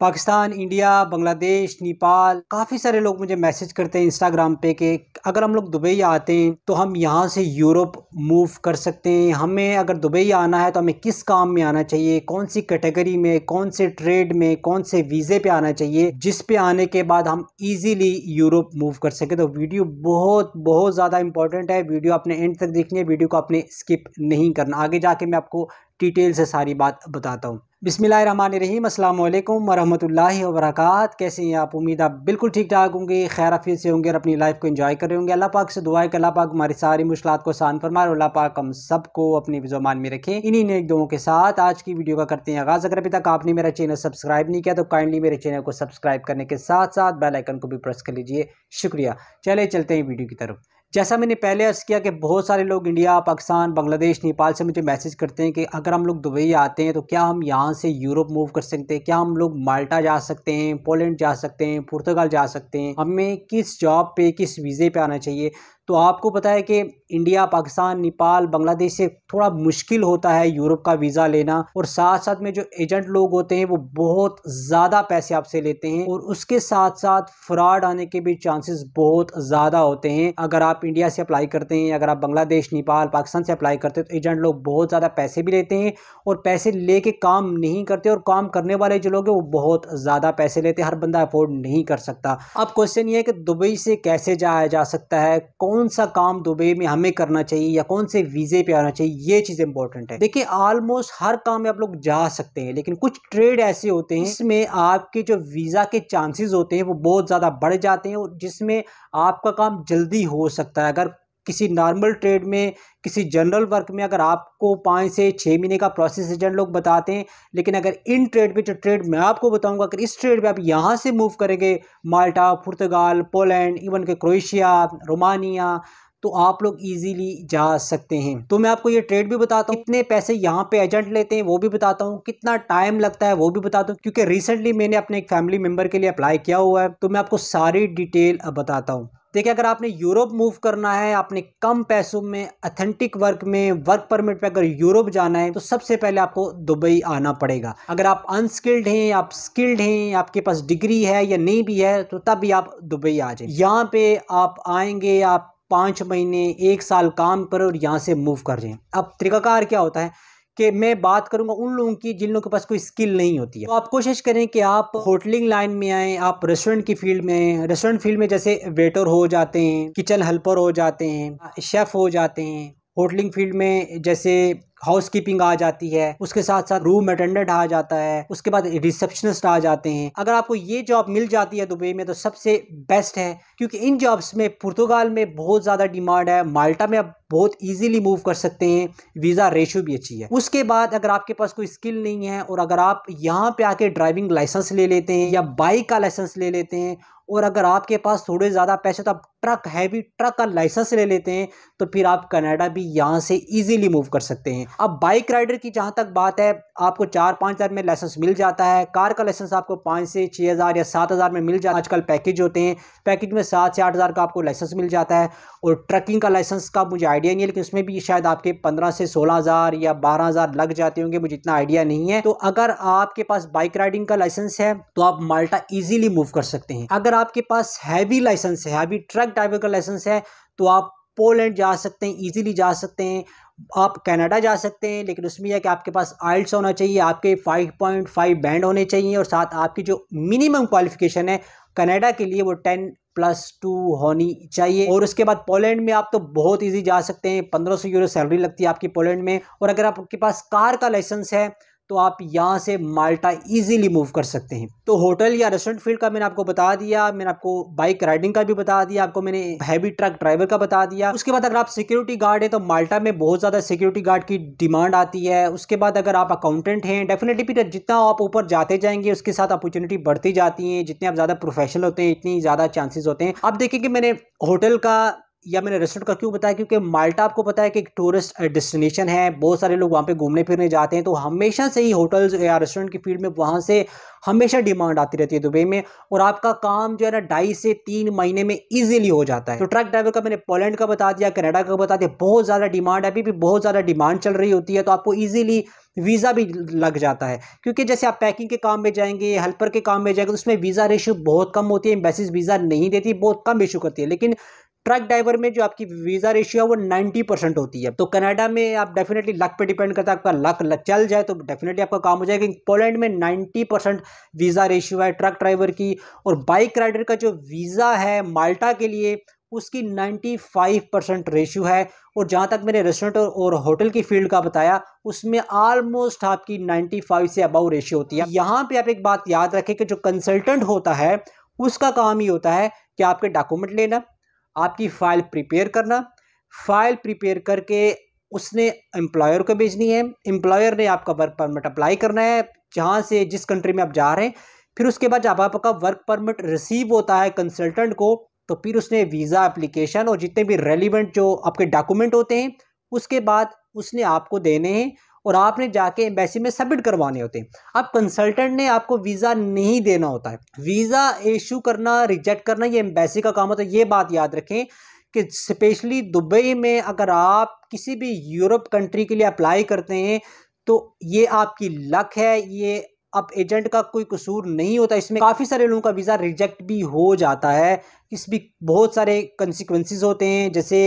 Pakistan India Bangladesh Nepal काफ़ी सारे लोग मुझे मैसेज करते हैं इंस्टाग्राम पे कि अगर हम लोग दुबई आते हैं तो हम यहाँ से यूरोप मूव कर सकते हैं हमें अगर दुबई आना है तो हमें किस काम में आना चाहिए कौन सी कैटेगरी में कौन से ट्रेड में कौन से वीज़े पे आना चाहिए जिस पे आने के बाद हम ईजीली यूरोप मूव कर सकें तो वीडियो बहुत बहुत ज़्यादा इंपॉर्टेंट है वीडियो आपने एंड तक देखनी है वीडियो को आपने स्किप नहीं करना आगे जाके मैं आपको डिटेल से सारी बात बताता हूँ बिस्मिल रहीम अल्लाम वरहमल वरक कैसे हैं आप उम्मीद आप बिल्कुल ठीक ठाक होंगे खैर हफीज से होंगे और अपनी लाइफ को एंजॉय कर रहे होंगे अल्लाह पाक से दुआ है कि अल्लाह पाक हमारी सारी मुश्किल को आसान फरमाए और अल्लाह पाक हम सबको अपनी जुबान में रखें इन्हीं नेक दुओं के साथ आज की वीडियो का करते हैं आगाज़ अगर अभी तक आपने मेरा चैनल सब्सक्राइब नहीं किया तो काइंडली मेरे चैनल को सब्सक्राइब करने के साथ साथ बेलाइकन को भी प्रेस कर लीजिए शुक्रिया चले चलते हैं वीडियो की तरफ जैसा मैंने पहले अर्ज़ किया कि बहुत सारे लोग इंडिया पाकिस्तान बांग्लादेश नेपाल से मुझे मैसेज करते हैं कि अगर हम लोग दुबई आते हैं तो क्या हम यहाँ से यूरोप मूव कर सकते हैं क्या हम लोग माल्टा जा सकते हैं पोलैंड जा सकते हैं पुर्तगाल जा सकते हैं हमें किस जॉब पे किस वीज़े पे आना चाहिए तो आपको पता है कि इंडिया पाकिस्तान नेपाल बांग्लादेश से थोड़ा मुश्किल होता है यूरोप का वीज़ा लेना और साथ साथ में जो एजेंट लोग होते हैं वो बहुत ज़्यादा पैसे आपसे लेते हैं और उसके साथ साथ फ्रॉड आने के भी चांसेस बहुत ज़्यादा होते हैं अगर आप इंडिया से अप्लाई करते हैं अगर आप बांग्लादेश नेपाल पाकिस्तान से अप्लाई करते हैं तो एजेंट लोग बहुत ज़्यादा पैसे भी लेते हैं और पैसे ले काम नहीं करते और काम करने वाले जो लोग हैं वो बहुत ज़्यादा पैसे लेते हैं हर बंदा अफोर्ड नहीं कर सकता अब क्वेश्चन ये है कि दुबई से कैसे जाया जा सकता है कौन कौन सा काम दुबई में हमें करना चाहिए या कौन से वीज़े पे आना चाहिए ये चीज़ इंपॉर्टेंट है देखिए ऑलमोस्ट हर काम में आप लोग जा सकते हैं लेकिन कुछ ट्रेड ऐसे होते हैं जिसमें आपके जो वीज़ा के चांसेस होते हैं वो बहुत ज़्यादा बढ़ जाते हैं और जिसमें आपका काम जल्दी हो सकता है अगर किसी नॉर्मल ट्रेड में किसी जनरल वर्क में अगर आपको पाँच से छः महीने का प्रोसेस एजेंट लोग बताते हैं लेकिन अगर इन ट्रेड में जो ट्रेड मैं आपको बताऊंगा अगर इस ट्रेड में आप यहाँ से मूव करेंगे माल्टा पुर्तगाल पोलैंड इवन के क्रोएशिया रोमानिया तो आप लोग इजीली जा सकते हैं तो मैं आपको ये ट्रेड भी बताता हूँ कितने पैसे यहाँ पे एजेंट लेते हैं वो भी बताता हूँ कितना टाइम लगता है वो भी बताता हूँ क्योंकि रिसेंटली मैंने अपने एक फैमिली मेम्बर के लिए अप्लाई किया हुआ है तो मैं आपको सारी डिटेल बताता हूँ देखिए अगर आपने यूरोप मूव करना है आपने कम पैसों में अथेंटिक वर्क में वर्क परमिट पे अगर यूरोप जाना है तो सबसे पहले आपको दुबई आना पड़ेगा अगर आप अनस्किल्ड हैं आप स्किल्ड हैं आपके पास डिग्री है या नहीं भी है तो तब भी आप दुबई आ जाए यहाँ पे आप आएंगे आप पाँच महीने एक साल काम करो और यहाँ से मूव कर जाए अब त्रिकाकार क्या होता है कि मैं बात करूँगा उन लोगों की जिन लोगों के पास कोई स्किल नहीं होती है तो आप कोशिश करें कि आप होटलिंग लाइन में आएँ आप रेस्टोरेंट की फील्ड में आए रेस्टोरेंट फील्ड में जैसे वेटर हो जाते हैं किचन हेल्पर हो जाते हैं शेफ़ हो जाते हैं होटलिंग फील्ड में जैसे हाउस कीपिंग आ जाती है उसके साथ साथ रूम अटेंडेंट आ जाता है उसके बाद रिसेप्शनिस्ट आ जाते हैं अगर आपको ये जॉब मिल जाती है दुबई में तो सबसे बेस्ट है क्योंकि इन जॉब्स में पुर्तगाल में बहुत ज़्यादा डिमांड है माल्टा में आप बहुत इजीली मूव कर सकते हैं वीज़ा रेशो भी अच्छी है उसके बाद अगर आपके पास कोई स्किल नहीं है और अगर आप यहाँ पर आके ड्राइविंग लाइसेंस ले लेते हैं या बाइक का लाइसेंस ले लेते हैं और अगर आपके पास थोड़े ज़्यादा पैसे तो आप ट्रक हैवी ट्रक का लाइसेंस ले लेते हैं तो फिर आप कनाडा भी यहाँ से इजीली मूव कर सकते हैं अब बाइक राइडर की जहाँ तक बात है आपको चार पाँच हज़ार में लाइसेंस मिल जाता है कार का लाइसेंस आपको पाँच से छः हज़ार या सात हज़ार में मिल जाता है आजकल पैकेज होते हैं पैकेज में सात से आठ हज़ार का आपको लाइसेंस मिल जाता है और ट्रकिंग का लाइसेंस का मुझे आइडिया नहीं है लेकिन उसमें भी शायद आपके पंद्रह से सोलह हज़ार या बारह हज़ार लग जाते होंगे मुझे इतना आइडिया नहीं है तो अगर आपके पास बाइक राइडिंग का लाइसेंस है तो आप माल्टा ईजिली मूव कर सकते हैं अगर आपके पास हैवी लाइसेंस है हैवी ट्रक अलग टाइप का लाइसेंस है तो आप पोलैंड जा सकते हैं इजीली जा सकते हैं आप कनाडा जा सकते हैं लेकिन उसमें यह कि आपके पास आइल्स होना चाहिए आपके 5.5 बैंड होने चाहिए और साथ आपकी जो मिनिमम क्वालिफिकेशन है कनाडा के लिए वो 10 प्लस टू होनी चाहिए और उसके बाद पोलैंड में आप तो बहुत इजी जा सकते हैं 1500 यूरो सैलरी लगती है आपकी पोलैंड में और अगर आपके पास कार का लाइसेंस है तो आप यहाँ से माल्टा इजीली मूव कर सकते हैं तो होटल या रेस्टोरेंट फील्ड का मैंने आपको बता दिया मैंने आपको बाइक राइडिंग का भी बता दिया आपको मैंने हैवी ट्रक ड्राइवर का बता दिया उसके बाद अगर आप सिक्योरिटी गार्ड है तो माल्टा में बहुत ज़्यादा सिक्योरिटी गार्ड की डिमांड आती है उसके बाद अगर आप अकाउंटेंट हैं डेफिनेटली फिर जितना आप ऊपर जाते जाएंगे उसके साथ अपॉर्चुनिटी बढ़ती जाती है जितने आप ज़्यादा प्रोफेशनल होते हैं इतनी ज़्यादा चांसेस होते हैं आप देखेंगे मैंने होटल का या मैंने रेस्टोरेंट का क्यों बताया क्योंकि माल्टा आपको पता है कि एक टूरिस्ट डेस्टिनेशन है बहुत सारे लोग वहाँ पे घूमने फिरने जाते हैं तो हमेशा से ही होटल्स या रेस्टोरेंट की फील्ड में वहाँ से हमेशा डिमांड आती रहती है दुबई में और आपका काम जो है ना ढाई से तीन महीने में ईजिली हो जाता है तो ट्रक ड्राइवर का मैंने पोलैंड का बता दिया कनाडा का बता दिया बहुत ज़्यादा डिमांड अभी भी बहुत ज़्यादा डिमांड चल रही होती है तो आपको ईजिली वीज़ा भी लग जाता है क्योंकि जैसे आप पैकिंग के काम में जाएंगे हेल्पर के काम में जाएंगे तो उसमें वीज़ा रेशू बहुत कम होती है एम्बेसिस वीज़ा नहीं देती बहुत कम इशू करती है लेकिन ट्रक ड्राइवर में जो आपकी वीज़ा रेशियो है वो नाइन्टी परसेंट होती है तो कनाडा में आप डेफिनेटली लक पे डिपेंड करता है आपका लक चल जाए तो डेफिनेटली आपका काम हो जाएगा क्योंकि पोलैंड में नाइन्टी परसेंट वीज़ा रेशियो है ट्रक ड्राइवर की और बाइक राइडर का जो वीज़ा है माल्टा के लिए उसकी 95 परसेंट रेशियो है और जहाँ तक मैंने रेस्टोरेंट और होटल की फील्ड का बताया उसमें ऑलमोस्ट आपकी फाइव से अबाउ रेशियो होती है यहाँ पर आप एक बात याद रखें कि जो कंसल्टेंट होता है उसका काम ही होता है कि आपके डॉक्यूमेंट लेना आपकी फ़ाइल प्रिपेयर करना फ़ाइल प्रिपेयर करके उसने एम्प्लॉयर को भेजनी है एम्प्लॉयर ने आपका वर्क परमिट अप्लाई करना है जहाँ से जिस कंट्री में आप जा रहे हैं फिर उसके बाद जब आपका वर्क परमिट रिसीव होता है कंसल्टेंट को तो फिर उसने वीज़ा एप्लीकेशन और जितने भी रेलिवेंट जो आपके डॉक्यूमेंट होते हैं उसके बाद उसने आपको देने हैं और आपने जाके एम्बेसी में सबमिट करवाने होते हैं अब कंसल्टेंट ने आपको वीज़ा नहीं देना होता है वीज़ा इशू करना रिजेक्ट करना ये एम्बेसी का काम होता है ये बात याद रखें कि स्पेशली दुबई में अगर आप किसी भी यूरोप कंट्री के लिए अप्लाई करते हैं तो ये आपकी लक है ये अब एजेंट का कोई कसूर नहीं होता इसमें काफ़ी सारे लोगों का वीज़ा रिजेक्ट भी हो जाता है इस भी बहुत सारे कंसिक्वेंसेस होते हैं जैसे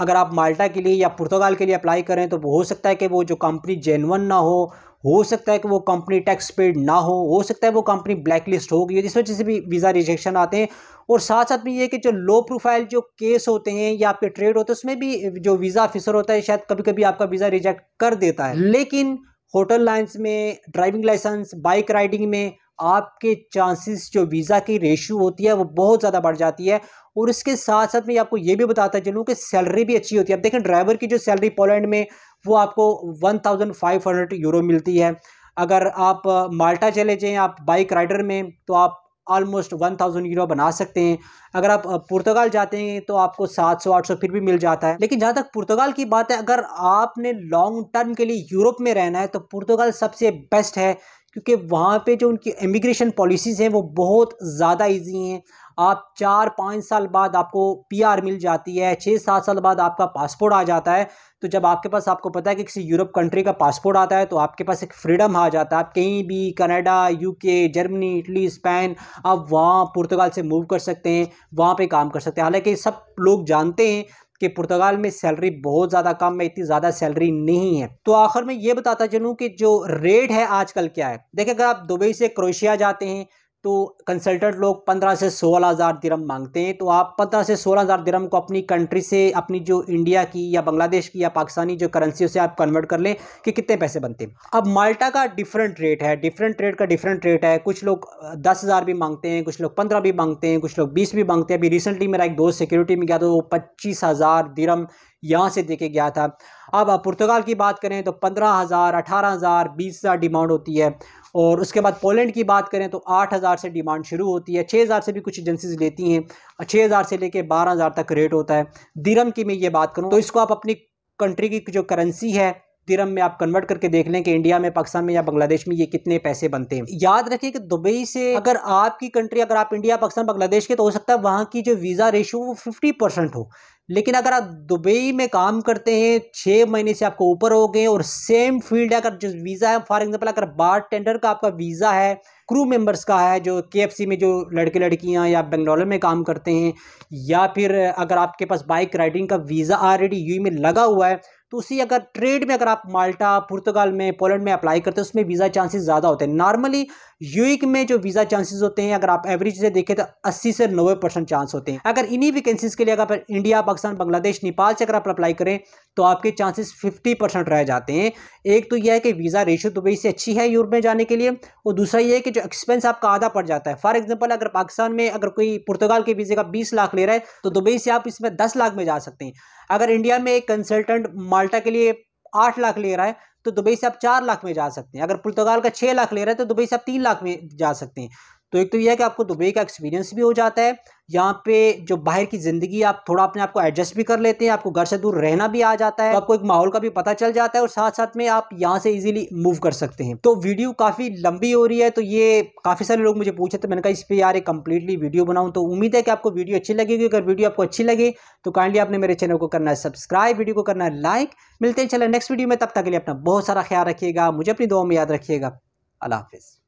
अगर आप माल्टा के लिए या पुर्तगाल के लिए अप्लाई करें तो हो सकता है कि वो जो कंपनी जेनवन ना हो हो सकता है कि वो कंपनी टैक्स पेड ना हो हो सकता है वो कंपनी ब्लैक लिस्ट हो गई जिस वजह से भी वीज़ा रिजेक्शन आते हैं और साथ साथ में ये कि जो लो प्रोफाइल जो केस होते हैं या आपके ट्रेड होते हैं उसमें भी जो वीज़ा ऑफिसर होता है शायद कभी कभी आपका वीज़ा रिजेक्ट कर देता है लेकिन होटल लाइन्स में ड्राइविंग लाइसेंस बाइक राइडिंग में आपके चांसेस जो वीज़ा की रेशू होती है वो बहुत ज़्यादा बढ़ जाती है और इसके साथ साथ मैं आपको ये भी बताता चलूँ कि सैलरी भी अच्छी होती है आप देखें ड्राइवर की जो सैलरी पोलैंड में वो आपको one thousand five hundred euro मिलती है अगर आप माल्टा चले जाएँ आप बाइक राइडर में तो आप ऑलमोस्ट वन थाउजेंड यूरो बना सकते हैं अगर आप पुर्तगाल जाते हैं तो आपको सात सौ आठ सौ फिर भी मिल जाता है लेकिन जहाँ तक पुर्तगाल की बात है अगर आपने लॉन्ग टर्म के लिए यूरोप में रहना है तो पुर्तगाल सबसे बेस्ट है क्योंकि वहाँ पे जो उनकी इमिग्रेशन पॉलिसीज़ हैं वो बहुत ज़्यादा इजी हैं आप चार पाँच साल बाद आपको पीआर मिल जाती है छः सात साल बाद आपका पासपोर्ट आ जाता है तो जब आपके पास आपको पता है कि किसी यूरोप कंट्री का पासपोर्ट आता है तो आपके पास एक फ्रीडम आ जाता है आप कहीं भी Canada UK Germany Italy Spain आप वहाँ पुर्तगाल से मूव कर सकते हैं वहाँ पर काम कर सकते हैं हालाँकि सब लोग जानते हैं कि पुर्तगाल में सैलरी बहुत ज़्यादा कम है इतनी ज़्यादा सैलरी नहीं है तो आखिर में ये बताता चलूँ कि जो रेट है आजकल क्या है देखिए अगर आप दुबई से क्रोशिया जाते हैं तो कंसल्टेंट लोग पंद्रह से सोलह हज़ार दिरम मांगते हैं तो आप पंद्रह से सोलह हज़ार दिरम को अपनी कंट्री से अपनी जो इंडिया की या बांग्लादेश की या पाकिस्तानी जो करेंसी उसे आप कन्वर्ट कर लें कि कितने पैसे बनते हैं अब माल्टा का डिफरेंट रेट है डिफरेंट रेट का डिफरेंट रेट है कुछ लोग दस हज़ार भी मांगते हैं कुछ लोग पंद्रह भी मांगते हैं कुछ लोग बीस भी मांगते हैं अभी रिसेंटली मेरा एक दोस्त सिक्योरिटी में गया तो वो पच्चीस हज़ार दिरम यहाँ से दे के गया था अब पुर्तगाल की बात करें तो पंद्रह हज़ार अठारह हज़ार बीस हज़ार डिमांड होती है और उसके बाद पोलैंड की बात करें तो आठ हज़ार से डिमांड शुरू होती है छः हज़ार से भी कुछ एजेंसीज लेती हैं छः हज़ार से लेके बारह हज़ार तक रेट होता है दिरम की मैं ये बात करूँ तो इसको आप अपनी कंट्री की जो करेंसी है दिरम में आप कन्वर्ट करके देख लें कि इंडिया में पाकिस्तान में या बांग्लादेश में ये कितने पैसे बनते हैं याद रखिए कि दुबई से अगर आपकी कंट्री अगर आप इंडिया पाकिस्तान बांग्लादेश के तो हो सकता है वहाँ की जो वीज़ा रेशो वो फिफ्टी परसेंट हो लेकिन अगर आप दुबई में काम करते हैं छः महीने से आपको ऊपर हो गए और सेम फील्ड अगर जो वीज़ा है फॉर एग्जांपल अगर बार टेंडर का आपका वीज़ा है क्रू मेंबर्स का है जो के में जो लड़के लड़कियां या बेंगलोर में काम करते हैं या फिर अगर आपके पास बाइक राइडिंग का वीज़ा ऑलरेडी यू में लगा हुआ है तो उसी अगर ट्रेड में अगर आप माल्टा पुर्तगाल में पोलैंड में अप्लाई करते हैं उसमें वीज़ा चांसेस ज़्यादा होते हैं नॉर्मली यूएक में जो वीज़ा चांसेस होते हैं अगर आप एवरेज से देखें तो 80 से 90 परसेंट चांस होते हैं अगर इन्हीं वैकेंसीज के लिए अगर इंडिया पाकिस्तान बांग्लादेश नेपाल से अगर आप अप्लाई करें तो आपके चांसेस फिफ्टी परसेंट रह जाते हैं एक तो यह है कि वीज़ा रेशो दुबई से अच्छी है यूरोप में जाने के लिए और दूसरा यह है कि जो एक्सपेंस आपका आधा पड़ जाता है फॉर एग्जाम्पल अगर पाकिस्तान में अगर कोई पुर्तगाल के वीज़े का बीस लाख ले रहा है तो दुबई से आप इसमें दस लाख में जा सकते हैं अगर इंडिया में एक कंसल्टेंट माल्टा के लिए आठ लाख ले रहा है तो दुबई से आप चार लाख में जा सकते हैं अगर पुर्तगाल का छः लाख ले रहा है तो दुबई से आप तीन लाख में जा सकते हैं तो एक तो यह है कि आपको दुबई का एक्सपीरियंस भी हो जाता है यहाँ पे जो बाहर की ज़िंदगी आप थोड़ा अपने आप को एडजस्ट भी कर लेते हैं आपको घर से दूर रहना भी आ जाता है तो आपको एक माहौल का भी पता चल जाता है और साथ साथ में आप यहाँ से इजीली मूव कर सकते हैं तो वीडियो काफ़ी लंबी हो रही है तो ये काफ़ी सारे लोग मुझे पूछे थे तो मैंने कहा इस पर यार एक कम्प्लीटली वीडियो बनाऊँ तो उम्मीद है कि आपको वीडियो अच्छी लगेगी अगर वीडियो आपको अच्छी लगे तो काइंडली आपने मेरे चैनल को करना है सब्सक्राइब वीडियो को करना है लाइक मिलते हैं चले नेक्स्ट वीडियो में तब तक के लिए अपना बहुत सारा ख्याल रखिएगा मुझे अपनी दुआ में याद रखिएगा अल्लाह हाफिज़